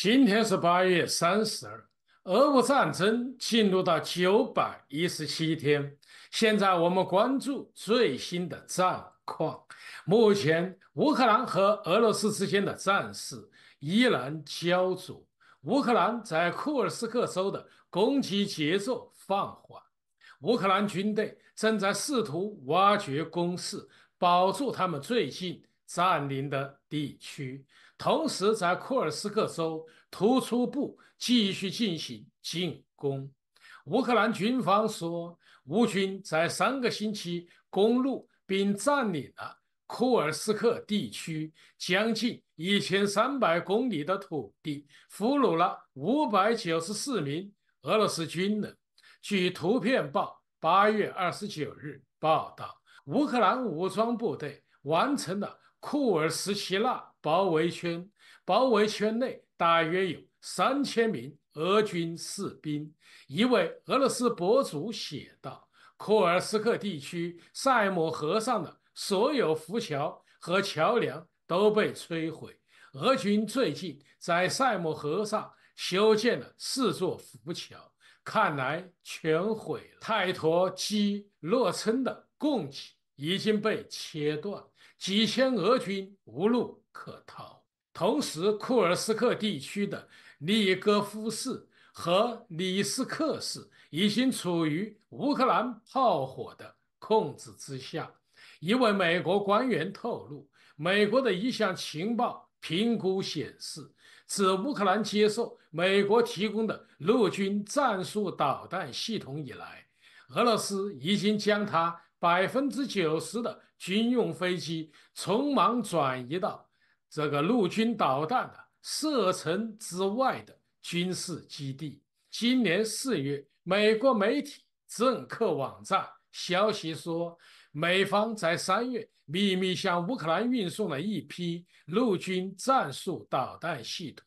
今天是八月三十日，俄乌战争进入到九百一十七天。现在我们关注最新的战况。目前，乌克兰和俄罗斯之间的战事依然焦灼。乌克兰在库尔斯克州的攻击节奏放缓，乌克兰军队正在试图挖掘攻势，保住他们最近占领的地区。同时，在库尔斯克州突出部继续进行进攻。乌克兰军方说，乌军在三个星期攻入并占领了库尔斯克地区将近一千三百公里的土地，俘虏了五百九十四名俄罗斯军人。据《图片报》八月二十九日报道，乌克兰武装部队完成了库尔斯奇纳。包围圈，包围圈内大约有三千名俄军士兵。一位俄罗斯博主写道：“库尔斯克地区塞姆河上的所有浮桥和桥梁都被摧毁。俄军最近在塞姆河上修建了四座浮桥，看来全毁了。泰托基洛村的供给已经被切断。”几千俄军无路可逃。同时，库尔斯克地区的里戈夫市和里斯克市已经处于乌克兰炮火的控制之下。一位美国官员透露，美国的一项情报评估显示，自乌克兰接受美国提供的陆军战术导弹系统以来，俄罗斯已经将它百分之九十的。军用飞机匆忙转移到这个陆军导弹的射程之外的军事基地。今年四月，美国媒体、政客网站消息说，美方在三月秘密向乌克兰运送了一批陆军战术导弹系统，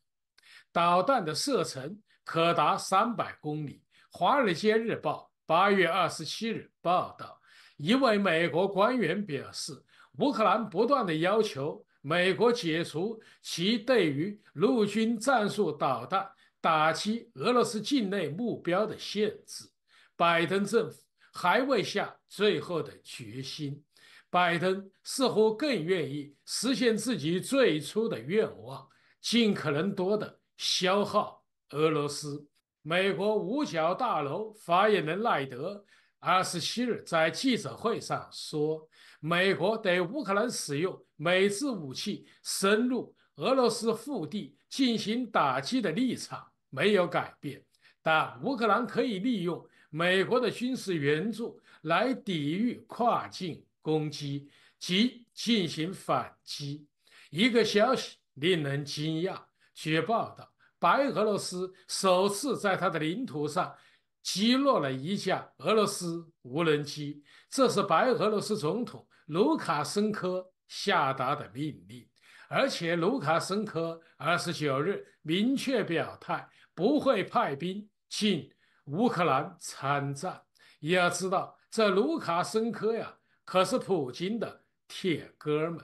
导弹的射程可达三百公里。《华尔街日报》八月二十七日报道。一位美国官员表示，乌克兰不断的要求美国解除其对于陆军战术导弹打击俄罗斯境内目标的限制。拜登政府还未下最后的决心，拜登似乎更愿意实现自己最初的愿望，尽可能多的消耗俄罗斯。美国五角大楼发言人赖德。二十七日，在记者会上说，美国对乌克兰使用美制武器深入俄罗斯腹地进行打击的立场没有改变，但乌克兰可以利用美国的军事援助来抵御跨境攻击及进行反击。一个消息令人惊讶，据报道，白俄罗斯首次在它的领土上。击落了一架俄罗斯无人机，这是白俄罗斯总统卢卡申科下达的命令。而且，卢卡申科二十九日明确表态，不会派兵进乌克兰参战。要知道，这卢卡申科呀，可是普京的铁哥们。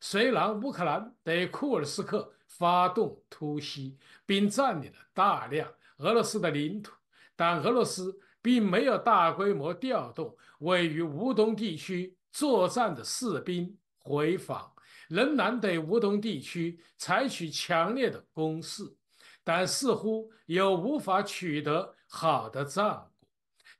虽然乌克兰对库尔斯克发动突袭，并占领了大量俄罗斯的领土。但俄罗斯并没有大规模调动位于乌东地区作战的士兵回防，仍然对乌东地区采取强烈的攻势，但似乎又无法取得好的战果。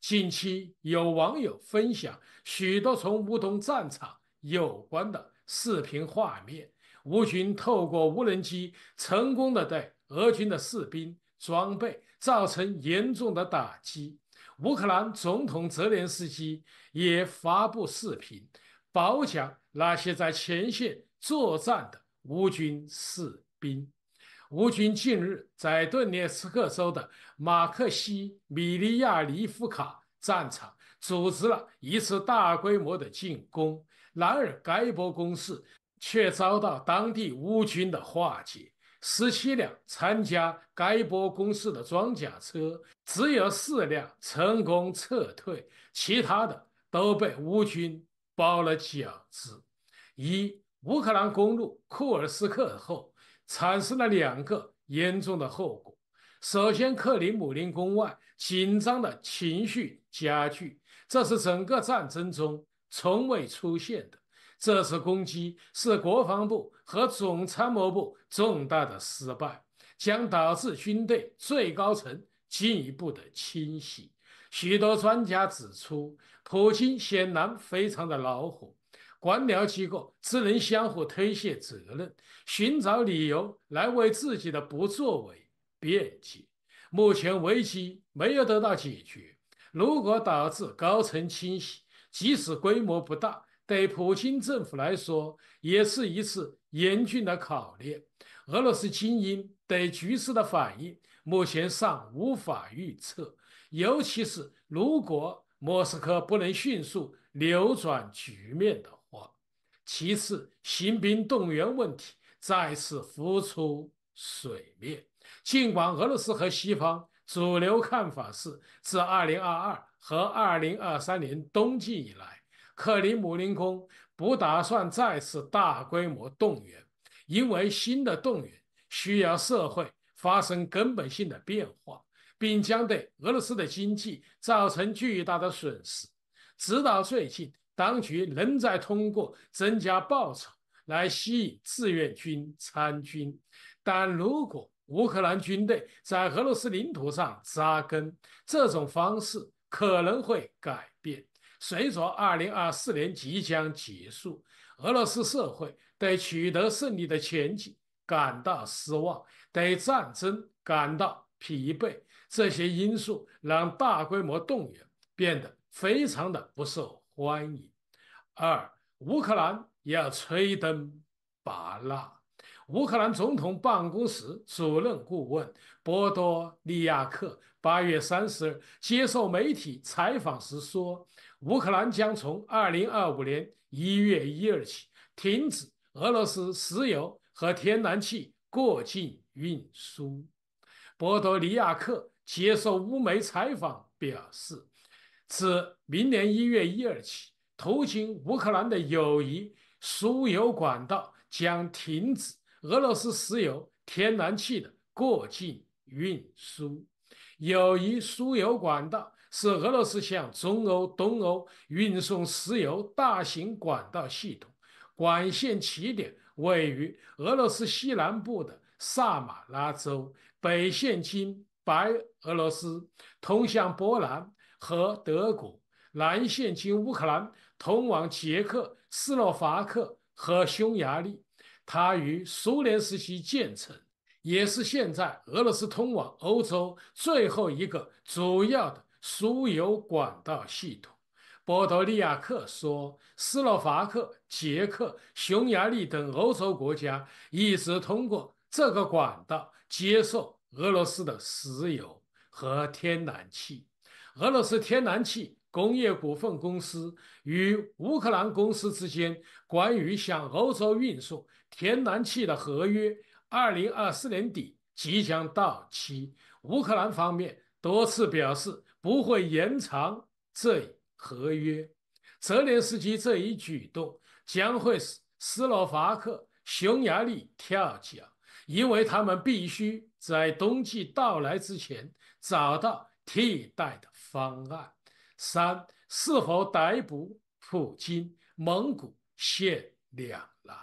近期有网友分享许多从乌东战场有关的视频画面，乌军透过无人机成功的对俄军的士兵装备。造成严重的打击。乌克兰总统泽连斯基也发布视频，褒奖那些在前线作战的乌军士兵。乌军近日在顿涅茨克州的马克西米利亚尼夫卡战场组织了一次大规模的进攻，然而该波攻势却遭到当地乌军的化解。十七辆参加该波攻势的装甲车，只有四辆成功撤退，其他的都被乌军包了饺子。一乌克兰公路库尔斯克后，产生了两个严重的后果：首先，克里姆林宫外紧张的情绪加剧，这是整个战争中从未出现的。这次攻击是国防部和总参谋部重大的失败，将导致军队最高层进一步的清洗。许多专家指出，普京显然非常的恼火，官僚机构只能相互推卸责任，寻找理由来为自己的不作为辩解。目前危机没有得到解决，如果导致高层清洗，即使规模不大。对普京政府来说，也是一次严峻的考验。俄罗斯精英对局势的反应目前尚无法预测，尤其是如果莫斯科不能迅速扭转局面的话。其次，行兵动员问题再次浮出水面。尽管俄罗斯和西方主流看法是，自2022和2023年冬季以来。克里姆林宫不打算再次大规模动员，因为新的动员需要社会发生根本性的变化，并将对俄罗斯的经济造成巨大的损失。直到最近，当局仍在通过增加报酬来吸引志愿军参军，但如果乌克兰军队在俄罗斯领土上扎根，这种方式可能会改变。随着2024年即将结束，俄罗斯社会对取得胜利的前景感到失望，对战争感到疲惫，这些因素让大规模动员变得非常的不受欢迎。二，乌克兰要吹灯拔蜡。乌克兰总统办公室主任顾问波多利亚克八月三十日接受媒体采访时说。乌克兰将从二零二五年一月一日起停止俄罗斯石油和天然气过境运输。博多尼亚克接受乌媒采访表示，自明年一月一日起，途经乌克兰的友谊输油管道将停止俄罗斯石油、天然气的过境运输。友谊输油管道。是俄罗斯向中欧、东欧运送石油大型管道系统，管线起点位于俄罗斯西南部的萨马拉州，北线经白俄罗斯，通向波兰和德国；南线经乌克兰，通往捷克、斯洛伐克和匈牙利。它于苏联时期建成，也是现在俄罗斯通往欧洲最后一个主要的。输油管道系统，波多利亚克说，斯洛伐克、捷克、匈牙利等欧洲国家一直通过这个管道接受俄罗斯的石油和天然气。俄罗斯天然气工业股份公司与乌克兰公司之间关于向欧洲运送天然气的合约，二零二四年底即将到期。乌克兰方面。多次表示不会延长这一合约。泽连斯基这一举动将会使斯洛伐克、匈牙利跳脚，因为他们必须在冬季到来之前找到替代的方案。三、是否逮捕普京？蒙古陷两难。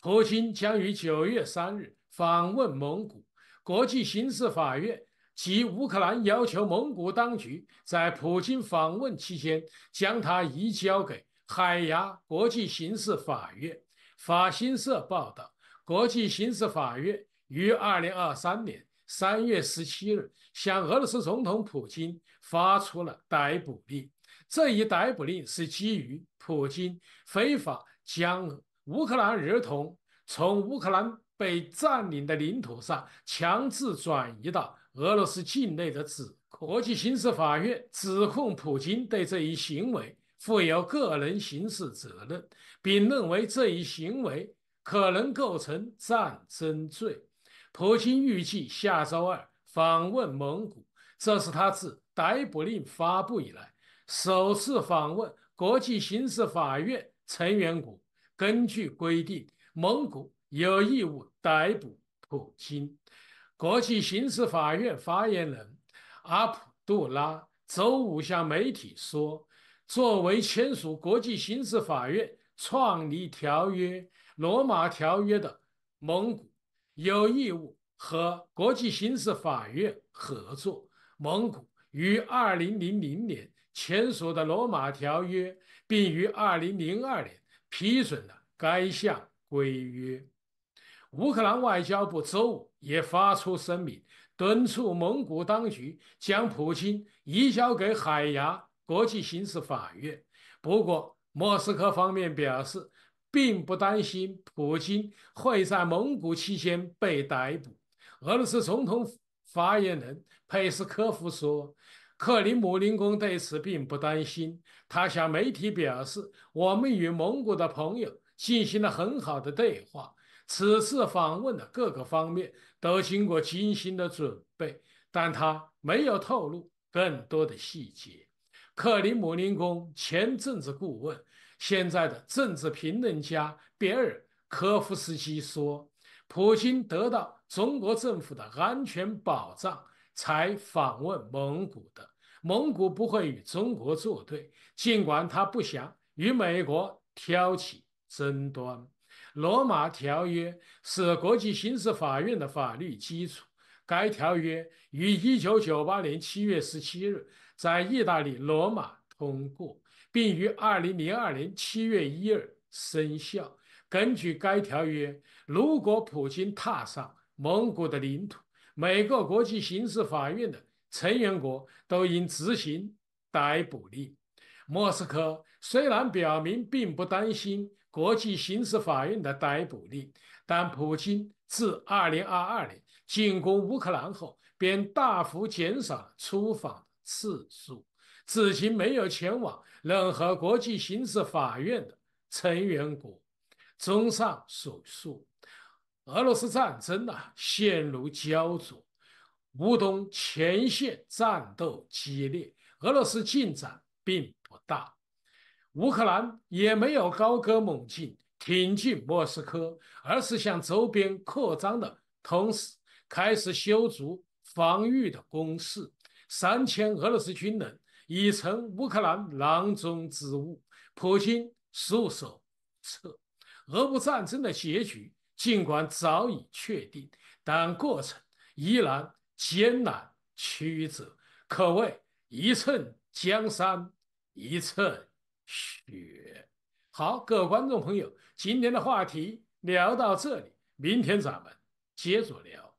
普京将于九月三日访问蒙古。国际刑事法院。即乌克兰要求蒙古当局在普京访问期间将他移交给海牙国际刑事法院。法新社报道，国际刑事法院于二零二三年三月十七日向俄罗斯总统普京发出了逮捕令。这一逮捕令是基于普京非法将乌克兰儿童从乌克兰被占领的领土上强制转移到。俄罗斯境内的指国际刑事法院指控普京对这一行为负有个人刑事责任，并认为这一行为可能构成战争罪。普京预计下周二访问蒙古，这是他自逮捕令发布以来首次访问国际刑事法院成员国。根据规定，蒙古有义务逮捕普京。国际刑事法院发言人阿卜杜拉周五向媒体说：“作为签署国际刑事法院创立条约《罗马条约》的蒙古，有义务和国际刑事法院合作。蒙古于2000年签署的《罗马条约》，并于2002年批准了该项规约。”乌克兰外交部周五也发出声明，敦促蒙古当局将普京移交给海牙国际刑事法院。不过，莫斯科方面表示并不担心普京会在蒙古期间被逮捕。俄罗斯总统发言人佩斯科夫说：“克里姆林宫对此并不担心。他向媒体表示，我们与蒙古的朋友进行了很好的对话。”此次访问的各个方面都经过精心的准备，但他没有透露更多的细节。克里姆林宫前政治顾问、现在的政治评论家别尔科夫斯基说：“普京得到中国政府的安全保障，才访问蒙古的。蒙古不会与中国作对，尽管他不想与美国挑起争端。”罗马条约是国际刑事法院的法律基础。该条约于1998年7月17日在意大利罗马通过，并于2002年7月1日生效。根据该条约，如果普京踏上蒙古的领土，每个国际刑事法院的成员国都应执行逮捕令。莫斯科虽然表明并不担心国际刑事法院的逮捕令，但普京自二零二二年进攻乌克兰后，便大幅减少了出访次数，至今没有前往任何国际刑事法院的成员国。综上所述，俄罗斯战争呐陷入焦灼，乌东前线战斗激烈，俄罗斯进展并。大，乌克兰也没有高歌猛进挺进莫斯科，而是向周边扩张的同时，开始修筑防御的工事。三千俄罗斯军人已成乌克兰囊中之物，普京束手无策。俄乌战争的结局尽管早已确定，但过程依然艰难曲折，可谓一寸江山。一寸血。好，各位观众朋友，今天的话题聊到这里，明天咱们接着聊。